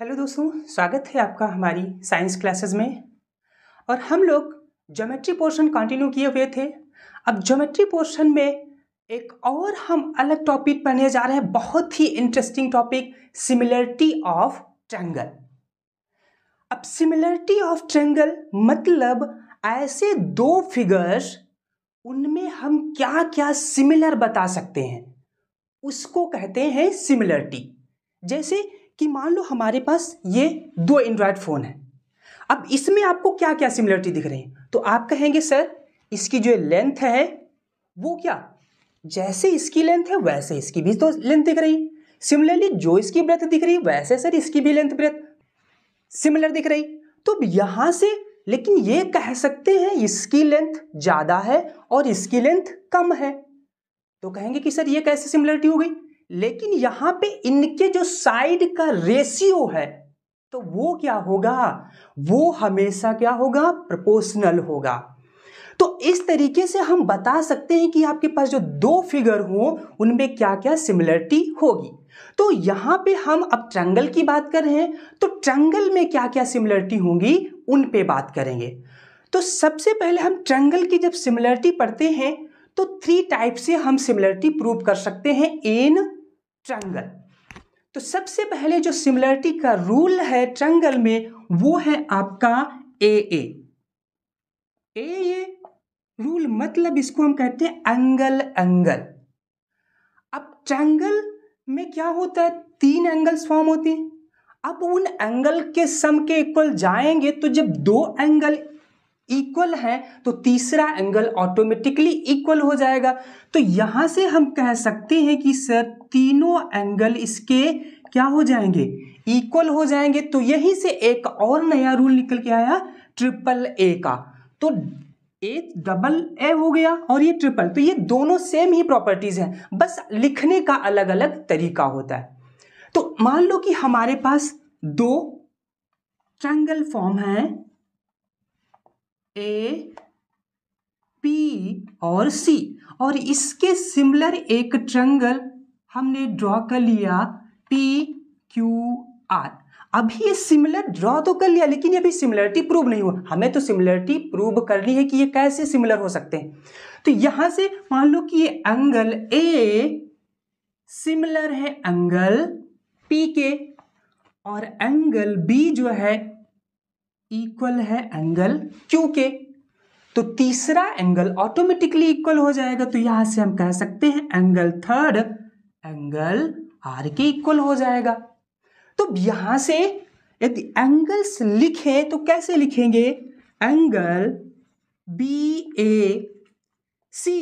hello दोस्तों स्वागत है आपका हमारी साइंस क्लासेस में और हम लोग ज्योमेट्री पोर्शन कंटिन्यू किए हुए थे अब ज्योमेट्री पोर्शन में एक और हम अलग टॉपिक पढ़ने जा रहे हैं बहुत ही interesting topic similarity of triangle अब सिमिलरिटी ऑफ ट्रेंगल मतलब ऐसे दो फिगर्स उनमें हम क्या क्या सिमिलर बता सकते हैं उसको कहते हैं सिमिलरिटी जैसे कि मान लो हमारे पास ये दो एंड्रॉयड फ़ोन है अब इसमें आपको क्या क्या सिमिलरिटी दिख रही है तो आप कहेंगे सर इसकी जो लेंथ है वो क्या जैसे इसकी लेंथ है वैसे इसकी भी तो लेंथ दिख रही है सिमिलरली जो इसकी ब्रेथ दिख रही है वैसे सर इसकी भी लेंथ ब्रेथ सिमिलर दिख रही तो यहाँ से लेकिन ये कह सकते हैं इसकी लेंथ ज़्यादा है और इसकी लेंथ कम है तो कहेंगे कि सर ये कैसे सिमिलरिटी हो गई लेकिन यहां पे इनके जो साइड का रेशियो है तो वो क्या होगा वो हमेशा क्या होगा प्रोपोर्शनल होगा तो इस तरीके से हम बता सकते हैं कि आपके पास जो दो फिगर हो उनमें क्या क्या सिमिलरिटी होगी तो यहां पे हम अब ट्रंगल की बात कर रहे हैं तो ट्रंगल में क्या क्या सिमिलरिटी होंगी उन पे बात करेंगे तो सबसे पहले हम ट्रंगल की जब सिमिलरिटी पढ़ते हैं तो थ्री टाइप से हम सिमिलरिटी प्रूव कर सकते हैं एन ट्रंगल तो सबसे पहले जो सिमिलरिटी का रूल है ट्रंगल में वो है आपका ए ए ए रूल मतलब इसको हम कहते हैं एंगल एंगल अब ट्रंगल में क्या होता है तीन एंगल्स फॉर्म होते हैं अब उन एंगल के सम के इक्वल जाएंगे तो जब दो एंगल इक्वल है तो तीसरा एंगल ऑटोमेटिकली इक्वल हो जाएगा तो यहां से हम कह सकते हैं कि सर तीनों एंगल इसके क्या हो जाएंगे इक्वल हो जाएंगे तो यहीं से एक और नया रूल निकल के आया ट्रिपल ए का तो ए डबल ए हो गया और ये ट्रिपल तो ये दोनों सेम ही प्रॉपर्टीज हैं बस लिखने का अलग अलग तरीका होता है तो मान लो कि हमारे पास दो ट्रैंगल फॉर्म है ए पी और सी और इसके सिमिलर एक ट्रंगल हमने ड्रॉ कर लिया पी क्यू आर अभी ये सिमिलर ड्रॉ तो कर लिया लेकिन ये अभी सिमिलरिटी प्रूव नहीं हुआ हमें तो सिमिलरिटी प्रूव करनी है कि ये कैसे सिमिलर हो सकते हैं तो यहां से मान लो कि ये एंगल ए सिमिलर है एंगल पी के और एंगल बी जो है इक्वल है एंगल क्यू के तो तीसरा एंगल ऑटोमेटिकली इक्वल हो जाएगा तो यहां से हम कह सकते हैं एंगल थर्ड एंगल आर के इक्वल हो जाएगा तो यहां से यदि एंगल्स लिखे तो कैसे लिखेंगे angle B A C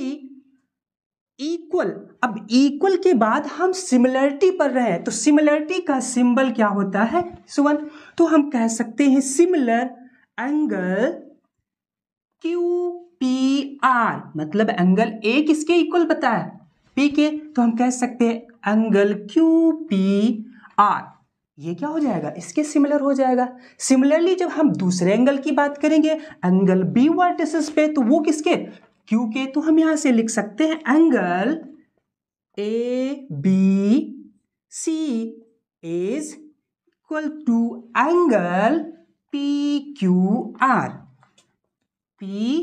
equal अब इक्वल के बाद हम सिमिलरिटी पर रहे तो सिमिलरिटी का सिंबल क्या होता है सुवन तो हम कह सकते हैं similar angle Q P R मतलब एंगल ए किसके इक्वल बताया पी के तो हम कह सकते हैं एंगल क्यू पी आर ये क्या हो जाएगा इसके सिमिलर हो जाएगा सिमिलरली जब हम दूसरे एंगल की बात करेंगे एंगल बी वर्टिसेस पे तो वो किसके क्यू के तो हम यहां से लिख सकते हैं angle A B C is equal to angle P Q R P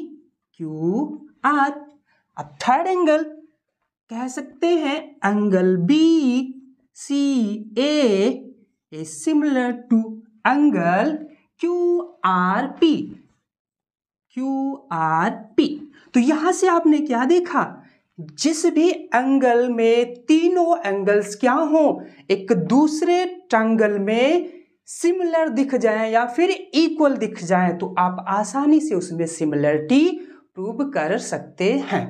Q R अब थर्ड एंगल कह सकते हैं angle B C A is similar to angle Q R P Q R P तो यहां से आपने क्या देखा जिस भी एंगल में तीनों एंगल्स क्या हो एक दूसरे ट्रंगल में सिमिलर दिख जाए या फिर इक्वल दिख जाए तो आप आसानी से उसमें सिमिलरिटी प्रूव कर सकते हैं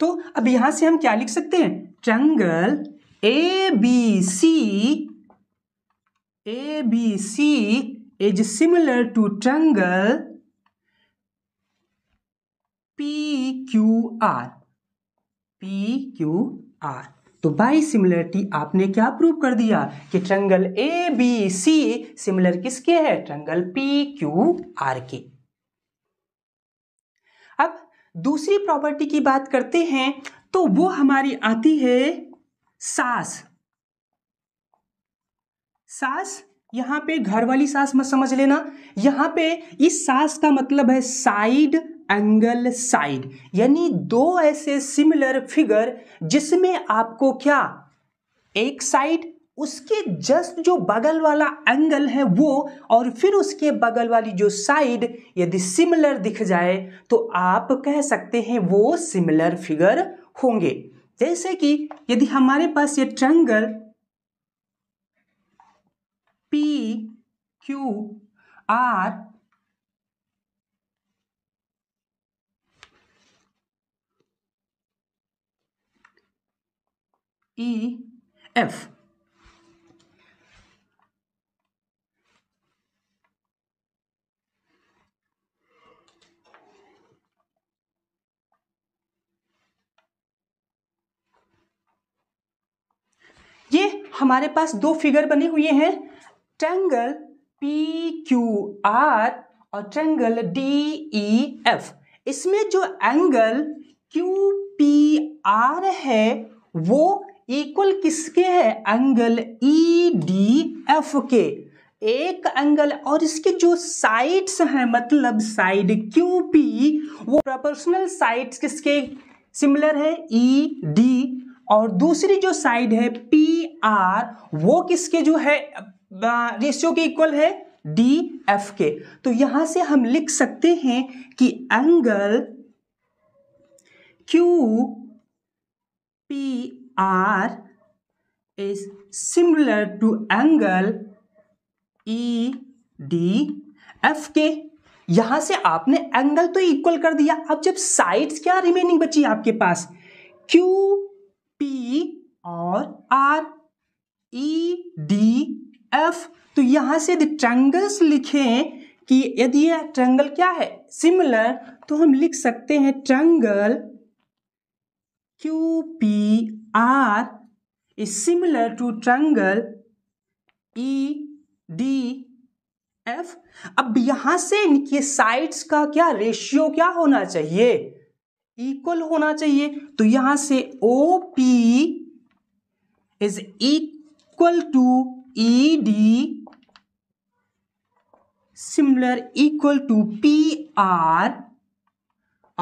तो अब यहां से हम क्या लिख सकते हैं triangle A B C A B C is similar to triangle PQR PQR तो बाई सिमिलरिटी आपने क्या प्रूव कर दिया कि triangle A B C similar किसके है ट्रंगल पी क्यू आर के अब दूसरी प्रॉपर्टी की बात करते हैं तो वो हमारी आती है सास सास यहाँ पे घर वाली सास मत समझ लेना यहाँ पे इस सास का मतलब है साइड एंगल साइड यानी दो ऐसे सिमिलर फिगर जिसमें आपको क्या एक साइड उसके जस्ट जो बगल वाला एंगल है वो और फिर उसके बगल वाली जो साइड यदि सिमिलर दिख जाए तो आप कह सकते हैं वो सिमिलर फिगर होंगे जैसे कि यदि हमारे पास ये triangle P Q R E F ये हमारे पास दो फिगर बने हुए हैं ट्रेंगल पी क्यू आर और ट्रेंगल डी ई एफ इसमें जो एंगल क्यू पी आर है वो इक्वल किसके है एंगल ई डी एफ के एक एंगल और इसके जो साइड्स हैं मतलब साइड क्यू पी वो प्रोपोर्शनल साइड्स किसके सिमिलर है ई e डी और दूसरी जो साइड है पी आर वो किसके जो है रेशियो के इक्वल है डी एफ के तो यहां से हम लिख सकते हैं कि angle Q P R is similar to angle E D F के यहां से आपने एंगल तो इक्वल कर दिया अब जब साइड्स क्या रिमेनिंग बची आपके पास क्यू पी और आर ई डी एफ तो यहां से यदि ट्रैंगल्स लिखें कि यदि यह ट्रैंगल क्या है सिमिलर तो हम लिख सकते हैं triangle Q P R is similar to triangle E D F अब यहां से इनके साइड्स का क्या रेशियो क्या होना चाहिए इक्वल होना चाहिए तो यहां से O P is equal to E D similar equal to P R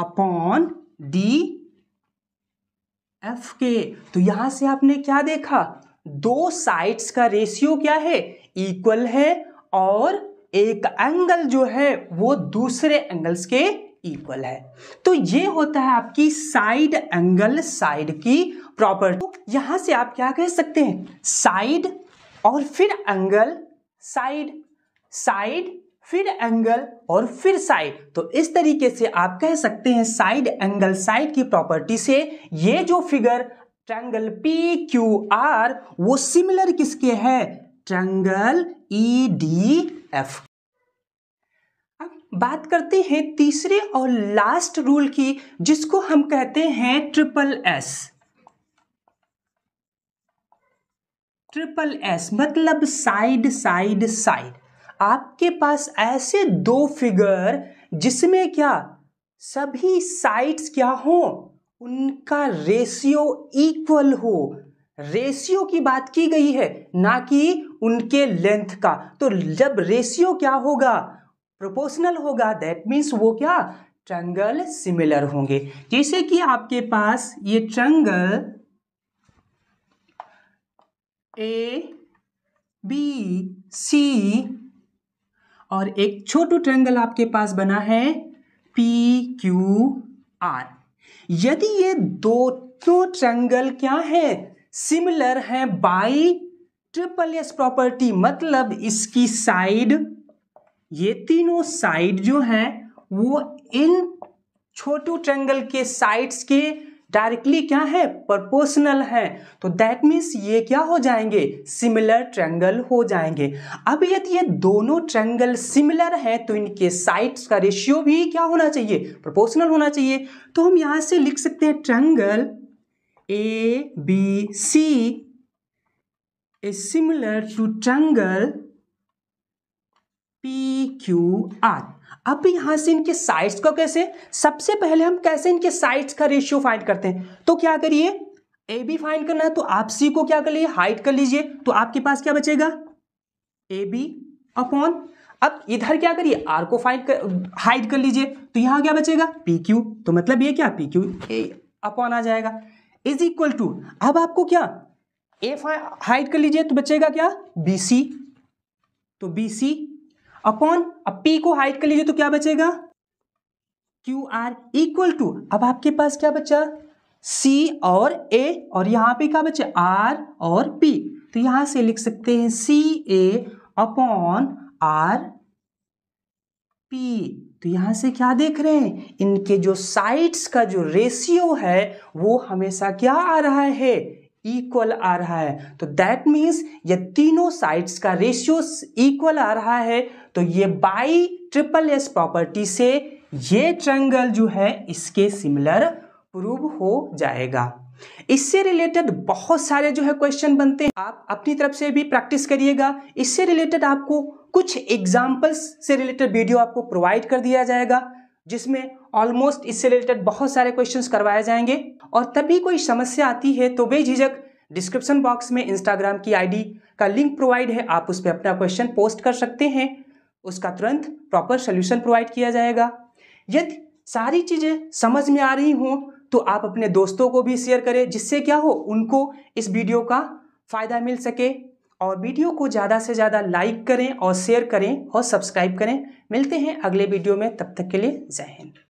upon D F के तो यहां से आपने क्या देखा दो साइड्स का रेशियो क्या है इक्वल है और एक एंगल जो है वो दूसरे एंगल्स के इक्वल है तो ये होता है आपकी साइड एंगल साइड की प्रॉपर्टी तो यहां से आप क्या कह सकते हैं साइड और फिर एंगल साइड साइड फिर एंगल और फिर साइड तो इस तरीके से आप कह सकते हैं साइड एंगल साइड की प्रॉपर्टी से ये जो figure triangle P Q R वो सिमिलर किसके है ट्रैंगल ई डी एफ अब बात करते हैं तीसरे और लास्ट रूल की जिसको हम कहते हैं ट्रिपल एस ट्रिपल एस मतलब साइड साइड साइड आपके पास ऐसे दो फिगर जिसमें क्या सभी साइड्स क्या हो उनका रेशियो इक्वल हो रेशियो की बात की गई है ना कि उनके लेंथ का तो जब रेशियो क्या होगा प्रोपोर्शनल होगा दैट मीन्स वो क्या ट्रंगल सिमिलर होंगे जैसे कि आपके पास ये ट्रंगल ए बी सी और एक छोटू ट्रेंगल आपके पास बना है पी क्यू आर यदि ये तो ट्रेंगल क्या है सिमिलर है बाई ट्रिपल एस प्रॉपर्टी मतलब इसकी साइड ये तीनों साइड जो हैं वो इन छोटू ट्रेंगल के साइड्स के डायरेक्टली क्या है प्रपोर्शनल है तो दैट मीन्स ये क्या हो जाएंगे सिमिलर ट्रैंगल हो जाएंगे अब यदि ये दोनों ट्रैंगल सिमिलर हैं तो इनके साइड्स का रेशियो भी क्या होना चाहिए प्रोपोर्शनल होना चाहिए तो हम यहाँ से लिख सकते हैं triangle A B C similar to similar P Q R अब यहां से इनके साइड्स को कैसे सबसे पहले हम कैसे इनके साइड्स का रेशियो फाइंड करते हैं तो क्या करिए ए बी फाइंड करना है तो आप सी को क्या कर लिए हाइट कर लीजिए तो आपके पास क्या बचेगा ए बी अपॉन अब इधर क्या करिए आर को फाइंड कर हाइट कर लीजिए तो यहां क्या बचेगा पी क्यू तो मतलब ये क्या पी क्यू ए अपॉन आ जाएगा इज इक्वल टू अब आपको क्या ए हाइट कर लीजिए तो बचेगा क्या बी सी तो बी सी अपॉन अब पी को हाइट कर लीजिए तो क्या बचेगा क्यू आर इक्वल टू अब आपके पास क्या बचा सी और ए और यहाँ पे क्या बचे आर और पी तो यहां से लिख सकते हैं C A upon R P तो यहां से क्या देख रहे हैं इनके जो साइड्स का जो रेशियो है वो हमेशा क्या आ रहा है इक्वल आ रहा है तो दैट मीन्स ये तीनों साइड्स का रेशियो इक्वल आ रहा है तो ये बाई ट्रिपल एस प्रॉपर्टी से ये ट्रंगल जो है इसके सिमिलर प्रूव हो जाएगा इससे रिलेटेड बहुत सारे जो है क्वेश्चन बनते हैं आप अपनी तरफ से भी प्रैक्टिस करिएगा इससे रिलेटेड आपको कुछ एग्जाम्पल्स से रिलेटेड वीडियो आपको प्रोवाइड कर दिया जाएगा जिसमें ऑलमोस्ट इससे रिलेटेड बहुत सारे क्वेश्चंस करवाए जाएंगे और तभी कोई समस्या आती है तो बेझिझक डिस्क्रिप्शन बॉक्स में इंस्टाग्राम की आईडी का लिंक प्रोवाइड है आप उस पर अपना क्वेश्चन पोस्ट कर सकते हैं उसका तुरंत प्रॉपर सोल्यूशन प्रोवाइड किया जाएगा यदि सारी चीज़ें समझ में आ रही हों तो आप अपने दोस्तों को भी शेयर करें जिससे क्या हो उनको इस वीडियो का फ़ायदा मिल सके और वीडियो को ज़्यादा से ज़्यादा लाइक करें और शेयर करें और सब्सक्राइब करें मिलते हैं अगले वीडियो में तब तक के लिए जय हिंद